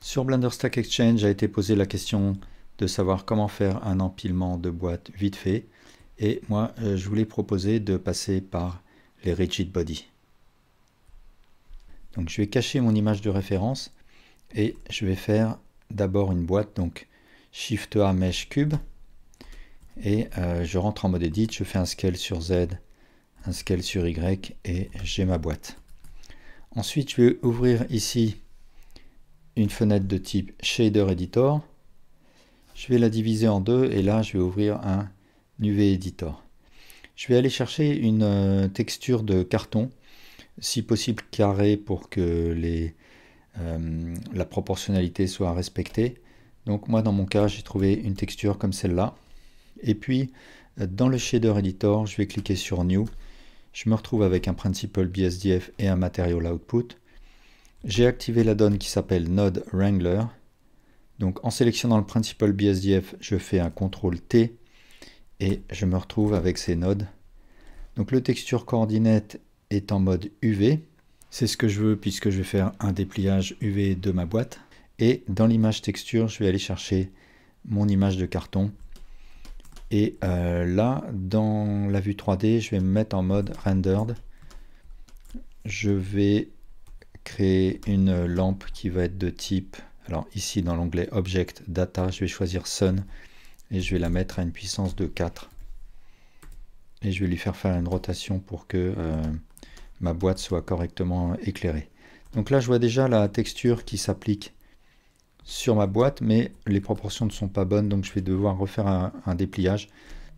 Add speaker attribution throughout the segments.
Speaker 1: Sur Blender Stack Exchange a été posée la question de savoir comment faire un empilement de boîtes vite fait et moi euh, je voulais proposer de passer par les rigid body. Donc je vais cacher mon image de référence et je vais faire d'abord une boîte donc Shift A Mesh Cube et euh, je rentre en mode edit, je fais un scale sur Z, un scale sur Y et j'ai ma boîte. Ensuite, je vais ouvrir ici une fenêtre de type Shader Editor. Je vais la diviser en deux et là, je vais ouvrir un UV Editor. Je vais aller chercher une euh, texture de carton, si possible carré pour que euh, la proportionnalité soit respectée. Donc moi, dans mon cas, j'ai trouvé une texture comme celle-là. Et puis, euh, dans le shader editor, je vais cliquer sur New. Je me retrouve avec un principal BSDF et un material output. J'ai activé la donne qui s'appelle Node Wrangler. Donc en sélectionnant le principal BSDF, je fais un CTRL T et je me retrouve avec ces nodes. Donc le texture coordinate est en mode UV. C'est ce que je veux puisque je vais faire un dépliage UV de ma boîte. Et dans l'image texture, je vais aller chercher mon image de carton et euh, là, dans la vue 3D, je vais me mettre en mode rendered. Je vais créer une lampe qui va être de type, alors ici dans l'onglet Object Data, je vais choisir Sun et je vais la mettre à une puissance de 4. Et je vais lui faire faire une rotation pour que euh, ma boîte soit correctement éclairée. Donc là, je vois déjà la texture qui s'applique sur ma boîte, mais les proportions ne sont pas bonnes, donc je vais devoir refaire un, dépliage.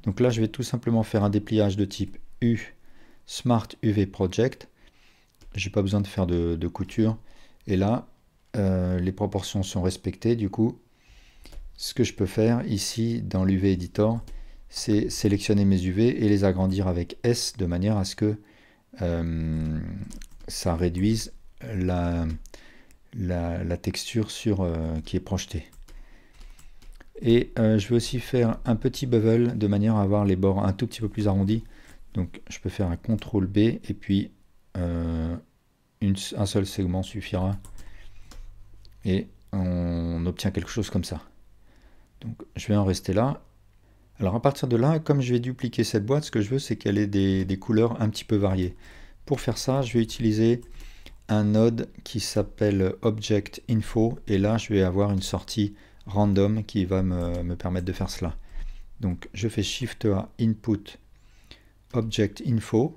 Speaker 1: Donc là, je vais tout simplement faire un dépliage de type U Smart UV Project. J'ai pas besoin de faire de, couture. Et là, euh, les proportions sont respectées. Du coup, ce que je peux faire ici dans l'UV Editor, c'est sélectionner mes UV et les agrandir avec S de manière à ce que euh, ça réduise la, la, texture sur, euh, qui est projetée. Et euh, je vais aussi faire un petit bevel de manière à avoir les bords un tout petit peu plus arrondis. Donc je peux faire un CTRL B et puis euh, un seul segment suffira. Et on obtient quelque chose comme ça. Donc je vais en rester là. Alors à partir de là, comme je vais dupliquer cette boîte, ce que je veux c'est qu'elle ait des, couleurs un petit peu variées. Pour faire ça, je vais utiliser un node qui s'appelle object info et là je vais avoir une sortie random qui va me, permettre de faire cela. Donc je fais shift a input object info.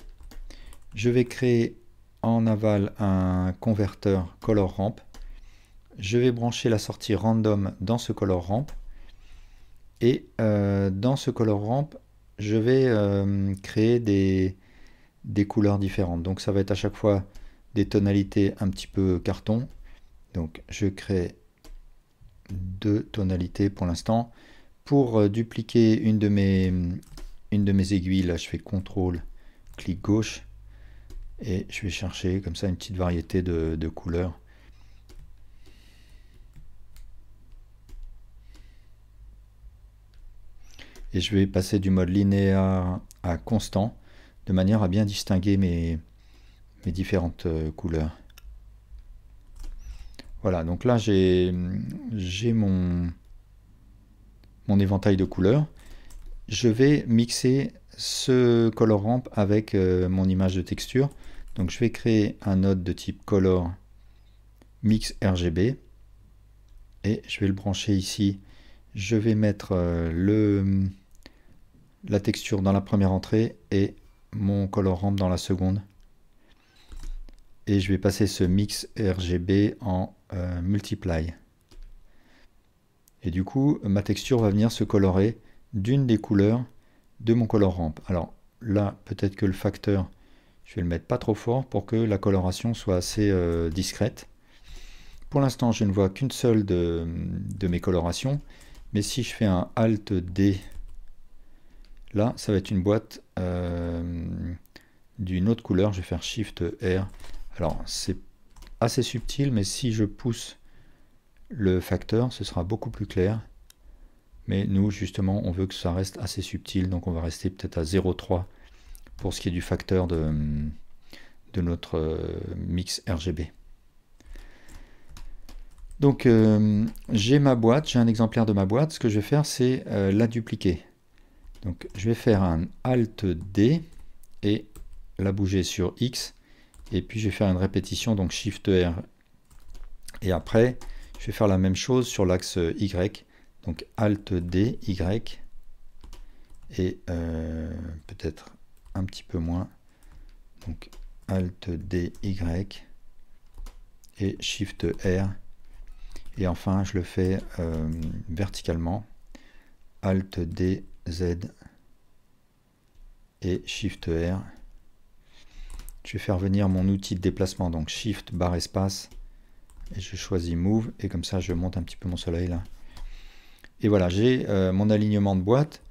Speaker 1: Je vais créer en aval un converteur color ramp. Je vais brancher la sortie random dans ce color ramp. Et euh, dans ce color ramp, je vais euh, créer des, des couleurs différentes. Donc ça va être à chaque fois des tonalités un petit peu carton. Donc je crée deux tonalités pour l'instant. Pour euh, dupliquer une de, mes, une de mes aiguilles, là je fais contrôle clic gauche, et je vais chercher comme ça une petite variété de, de couleurs. Et je vais passer du mode linéaire à constant, de manière à bien distinguer mes, mes différentes euh, couleurs. Voilà, donc là j'ai mon, mon éventail de couleurs. Je vais mixer ce Color Ramp avec euh, mon image de texture. Donc je vais créer un node de type color mix RGB et je vais le brancher ici. Je vais mettre euh, le, la texture dans la première entrée et mon color ramp dans la seconde et je vais passer ce mix RGB en euh, multiply. Et du coup, ma texture va venir se colorer d'une des couleurs de mon color ramp Alors là, peut-être que le facteur, je vais le mettre pas trop fort pour que la coloration soit assez euh, discrète. Pour l'instant, je ne vois qu'une seule de, mes colorations, mais si je fais un Alt D, là, ça va être une boîte euh, d'une autre couleur. Je vais faire Shift R alors, c'est assez subtil, mais si je pousse le facteur, ce sera beaucoup plus clair. Mais nous, justement, on veut que ça reste assez subtil, donc on va rester peut-être à 0,3 pour ce qui est du facteur de, de notre euh, mix RGB. Donc, euh, j'ai ma boîte, j'ai un exemplaire de ma boîte. Ce que je vais faire, c'est euh, la dupliquer. Donc, je vais faire un Alt D et la bouger sur X et puis je vais faire une répétition, donc Shift e, R. Et après, je vais faire la même chose sur l'axe Y, donc Alt D, Y, et euh, peut-être un petit peu moins, donc Alt D, Y, et Shift e, R. Et enfin, je le fais euh, verticalement, Alt D, Z, et Shift e, R. Je vais faire venir mon outil de déplacement, donc Shift, barre espace, et je choisis Move, et comme ça je monte un petit peu mon soleil là. Et voilà, j'ai euh, mon alignement de boîte.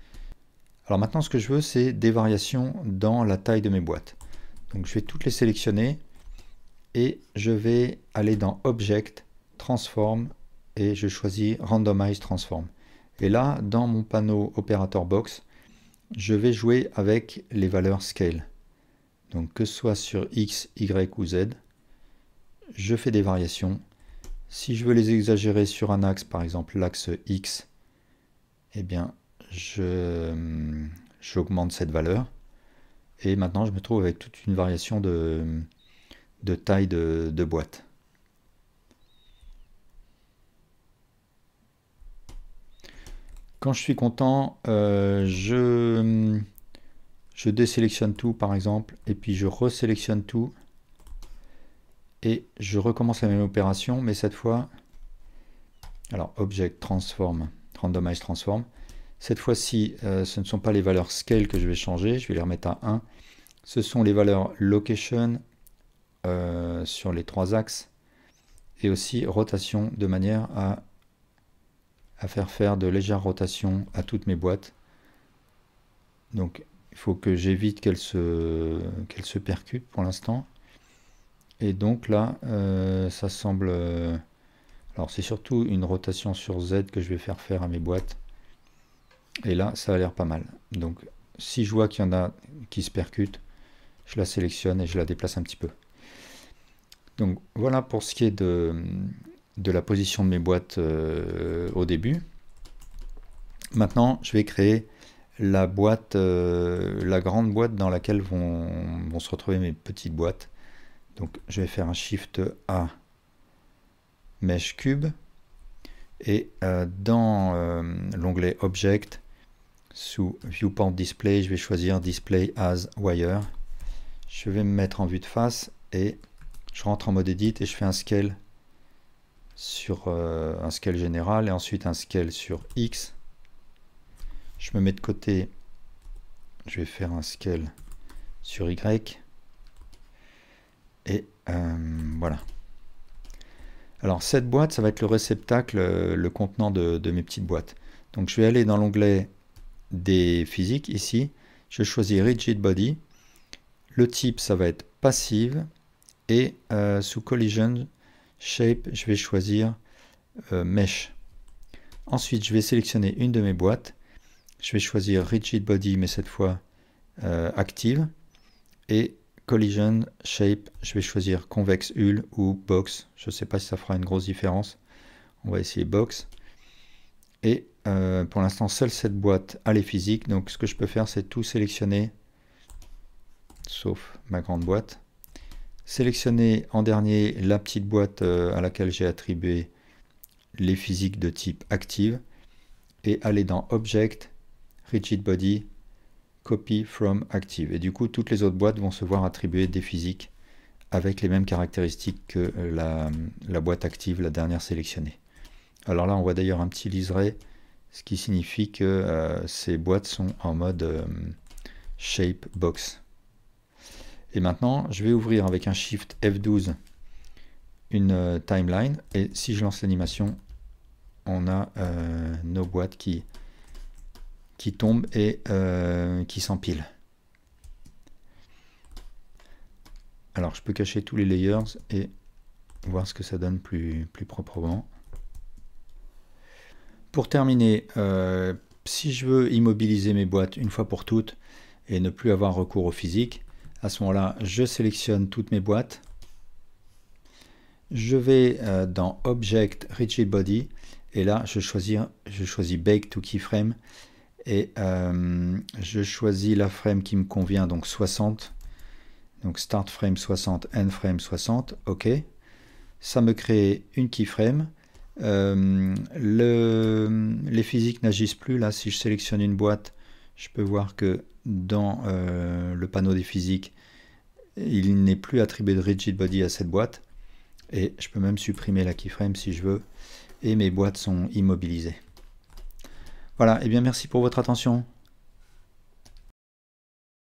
Speaker 1: Alors maintenant ce que je veux, c'est des variations dans la taille de mes boîtes. Donc je vais toutes les sélectionner, et je vais aller dans Object, Transform, et je choisis Randomize Transform. Et là, dans mon panneau Operator Box, je vais jouer avec les valeurs Scale. Donc que ce soit sur X, Y ou Z, je fais des variations. Si je veux les exagérer sur un axe, par exemple l'axe X, eh bien j'augmente cette valeur. Et maintenant je me trouve avec toute une variation de, taille de, boîte. Quand je suis content, euh, je je désélectionne tout par exemple et puis je resélectionne tout et je recommence la même opération mais cette fois alors object transform randomize transform cette fois-ci euh, ce ne sont pas les valeurs scale que je vais changer je vais les remettre à 1 ce sont les valeurs location euh, sur les trois axes et aussi rotation de manière à, à faire faire de légères rotations à toutes mes boîtes donc il faut que j'évite qu'elle se, qu'elle se percute pour l'instant. Et donc là, euh, ça semble... Euh, alors c'est surtout une rotation sur Z que je vais faire faire à mes boîtes. Et là, ça a l'air pas mal. Donc si je vois qu'il y en a qui se percutent, je la sélectionne et je la déplace un petit peu. Donc voilà pour ce qui est de, de la position de mes boîtes euh, au début. Maintenant, je vais créer la boîte, euh, la grande boîte dans laquelle vont, se retrouver mes petites boîtes. Donc je vais faire un Shift A, Mesh Cube, et euh, dans euh, l'onglet Object, sous Viewport Display, je vais choisir Display as Wire. Je vais me mettre en vue de face et je rentre en mode Edit et je fais un scale sur un scale général et ensuite un scale sur X je me mets de côté. Je vais faire un scale sur Y. Et euh, voilà. Alors cette boîte, ça va être le réceptacle, euh, le contenant de, mes petites boîtes. Donc je vais aller dans l'onglet des physiques ici. Je choisis Rigid Body. Le type, ça va être passive. Et euh, sous Collision Shape, je vais choisir Mesh. Ensuite, je vais sélectionner une de mes boîtes je vais choisir Rigid Body, mais cette fois euh, Active. Et Collision Shape, je vais choisir Convex Hull ou Box. Je ne sais pas si ça fera une grosse différence. On va essayer Box. Et euh, pour l'instant, seule cette boîte a les physiques. Donc ce que je peux faire, c'est tout sélectionner, sauf ma grande boîte. Sélectionner en dernier la petite boîte euh, à laquelle j'ai attribué les physiques de type active et aller dans Object, rigid body, copy from active. Et du coup, toutes les autres boîtes vont se voir attribuer des physiques avec les mêmes caractéristiques que la, boîte active, la dernière sélectionnée. Alors là, on voit d'ailleurs un petit liseré, ce qui signifie que euh, ces boîtes sont en mode euh, shape box. Et maintenant, je vais ouvrir avec un Shift F12 une euh, timeline. Et si je lance l'animation, on a nos boîtes qui qui tombent et euh, qui s'empile. Alors, je peux cacher tous les layers et voir ce que ça donne plus, plus proprement. Pour terminer, euh, si je veux immobiliser mes boîtes une fois pour toutes et ne plus avoir recours au physique, à ce moment-là, je sélectionne toutes mes boîtes. Je vais euh, dans Object Rigid Body et là, je choisis, je choisis Bake to Keyframe et euh, je choisis la frame qui me convient, donc 60. Donc start frame 60, end frame 60, ok. Ça me crée une keyframe. Euh, le, les physiques n'agissent plus. Là, si je sélectionne une boîte, je peux voir que dans euh, le panneau des physiques, il n'est plus attribué de rigid body à cette boîte. Et je peux même supprimer la keyframe si je veux. Et mes boîtes sont immobilisées. Voilà, et eh bien merci pour votre attention.